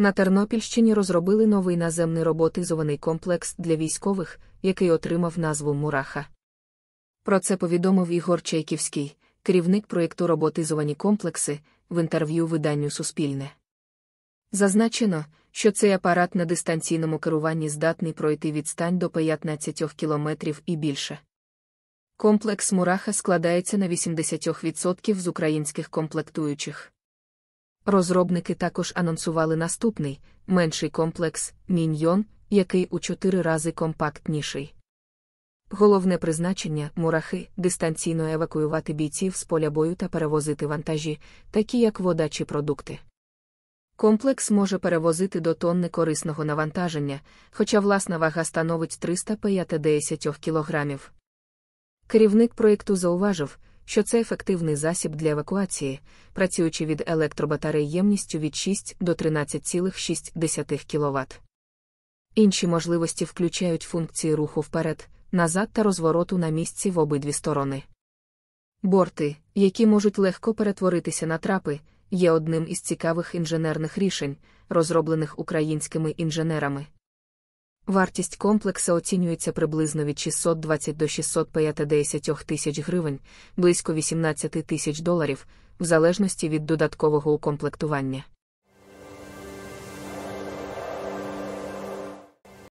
На Тернопільщині розробили новий наземний роботизований комплекс для військових, який отримав назву Мураха. Про це повідомив Ігор Чайківський, керівник проєкту Роботизовані комплекси в інтерв'ю виданню Суспільне. Зазначено, що цей апарат на дистанційному керуванні здатний пройти відстань до 15 кілометрів і більше. Комплекс Мураха складається на 80% з українських комплектуючих. Розробники також анонсували наступний, менший комплекс Міньйон, який у чотири рази компактніший. Головне призначення мурахи дистанційно евакуювати бійців з поля бою та перевозити вантажі, такі як вода чи продукти. Комплекс може перевозити до тонни корисного навантаження, хоча власна вага становить 350 кг. Керівник проєкту зауважив, що це ефективний засіб для евакуації, працюючи від електробатарей ємністю від 6 до 13,6 кВт. Інші можливості включають функції руху вперед, назад та розвороту на місці в обидві сторони. Борти, які можуть легко перетворитися на трапи, є одним із цікавих інженерних рішень, розроблених українськими інженерами. Вартість комплекса оцінюється приблизно від 620 до 650 тисяч гривень, близько 18 тисяч доларів, в залежності від додаткового укомплектування.